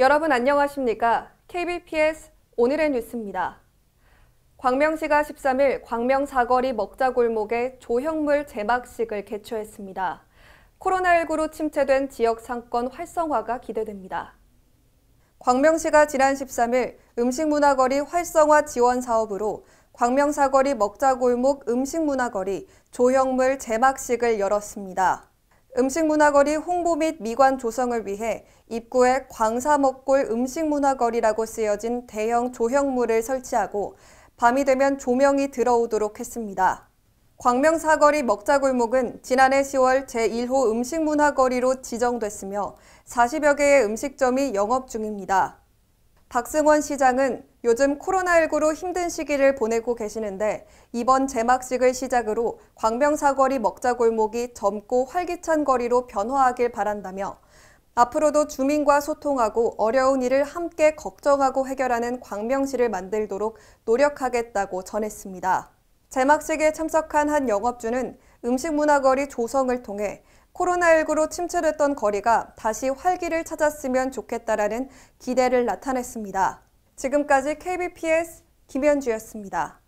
여러분 안녕하십니까? KBPS 오늘의 뉴스입니다. 광명시가 13일 광명 사거리 먹자골목에 조형물 제막식을 개최했습니다. 코로나19로 침체된 지역 상권 활성화가 기대됩니다. 광명시가 지난 13일 음식문화거리 활성화 지원 사업으로 광명사거리 먹자골목 음식문화거리 조형물 제막식을 열었습니다. 음식문화거리 홍보 및 미관 조성을 위해 입구에 광사먹골 음식문화거리라고 쓰여진 대형 조형물을 설치하고 밤이 되면 조명이 들어오도록 했습니다. 광명사거리 먹자골목은 지난해 10월 제1호 음식문화거리로 지정됐으며 40여 개의 음식점이 영업 중입니다. 박승원 시장은 요즘 코로나19로 힘든 시기를 보내고 계시는데 이번 제막식을 시작으로 광명사거리 먹자골목이 젊고 활기찬 거리로 변화하길 바란다며 앞으로도 주민과 소통하고 어려운 일을 함께 걱정하고 해결하는 광명시를 만들도록 노력하겠다고 전했습니다. 제막식에 참석한 한 영업주는 음식문화거리 조성을 통해 코로나19로 침체됐던 거리가 다시 활기를 찾았으면 좋겠다라는 기대를 나타냈습니다. 지금까지 KBPS 김현주였습니다.